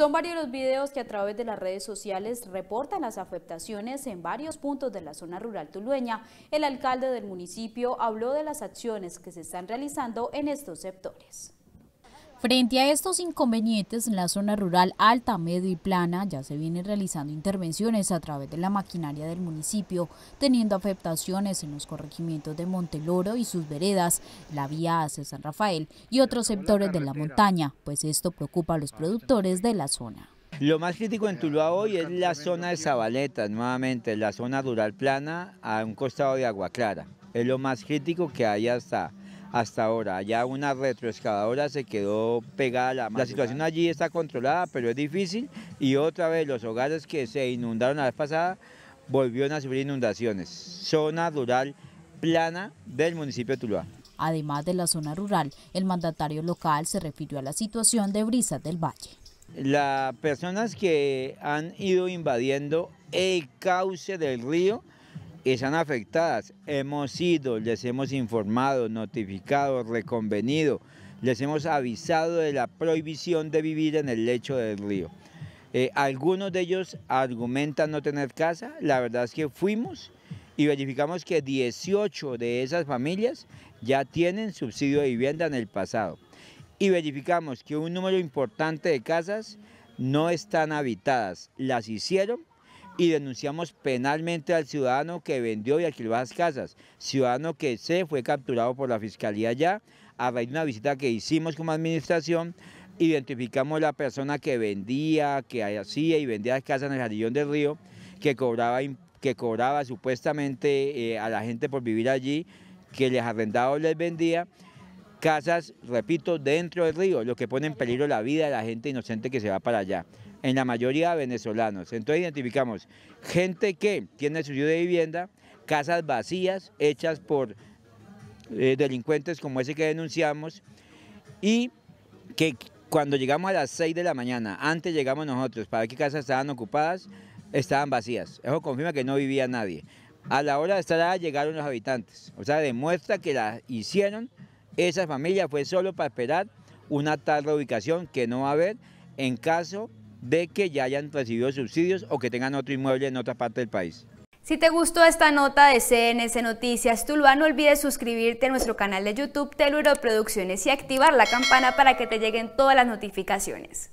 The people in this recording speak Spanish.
Son varios los videos que a través de las redes sociales reportan las afectaciones en varios puntos de la zona rural tulueña. El alcalde del municipio habló de las acciones que se están realizando en estos sectores. Frente a estos inconvenientes, en la zona rural alta, medio y plana ya se vienen realizando intervenciones a través de la maquinaria del municipio, teniendo afectaciones en los corregimientos de Monteloro y sus veredas, la vía hacia San Rafael y otros sectores de la montaña, pues esto preocupa a los ah, productores de la zona. Lo más crítico en Tuluá hoy es la zona de Zabaleta, nuevamente, la zona rural plana a un costado de Agua Clara. Es lo más crítico que hay hasta hasta ahora. Ya una retroexcavadora se quedó pegada. La, situación allí está controlada, pero es difícil. Y otra vez los hogares que se inundaron la vez pasada volvieron a sufrir inundaciones. Zona rural plana del municipio de Tuluá. Además de la zona rural, el mandatario local se refirió a la situación de brisas del valle. Las personas que han ido invadiendo el cauce del río están afectadas. Hemos ido, les hemos informado, notificado, reconvenido, les hemos avisado de la prohibición de vivir en el lecho del río. Eh, algunos de ellos argumentan no tener casa, la verdad es que fuimos y verificamos que 18 de esas familias ya tienen subsidio de vivienda en el pasado. Y verificamos que un número importante de casas no están habitadas, las hicieron y denunciamos penalmente al ciudadano que vendió y alquiló las casas, ciudadano que se fue capturado por la fiscalía ya a raíz de una visita que hicimos como administración identificamos la persona que vendía, que hacía y vendía las casas en el Jardillón del Río, que cobraba, que cobraba supuestamente eh, a la gente por vivir allí, que les arrendaba o les vendía casas, repito, dentro del río, lo que pone en peligro la vida de la gente inocente que se va para allá en la mayoría venezolanos. Entonces identificamos gente que tiene suyo de vivienda, casas vacías hechas por eh, delincuentes como ese que denunciamos y que cuando llegamos a las 6 de la mañana, antes llegamos nosotros para ver qué casas estaban ocupadas, estaban vacías. Eso confirma que no vivía nadie. A la hora de estar llegaron los habitantes. O sea, demuestra que la hicieron esa familia fue solo para esperar una tal reubicación que no va a haber en caso de que ya hayan recibido subsidios o que tengan otro inmueble en otra parte del país. Si te gustó esta nota de Cns Noticias Tuluá, no olvides suscribirte a nuestro canal de YouTube Teluro Producciones y activar la campana para que te lleguen todas las notificaciones.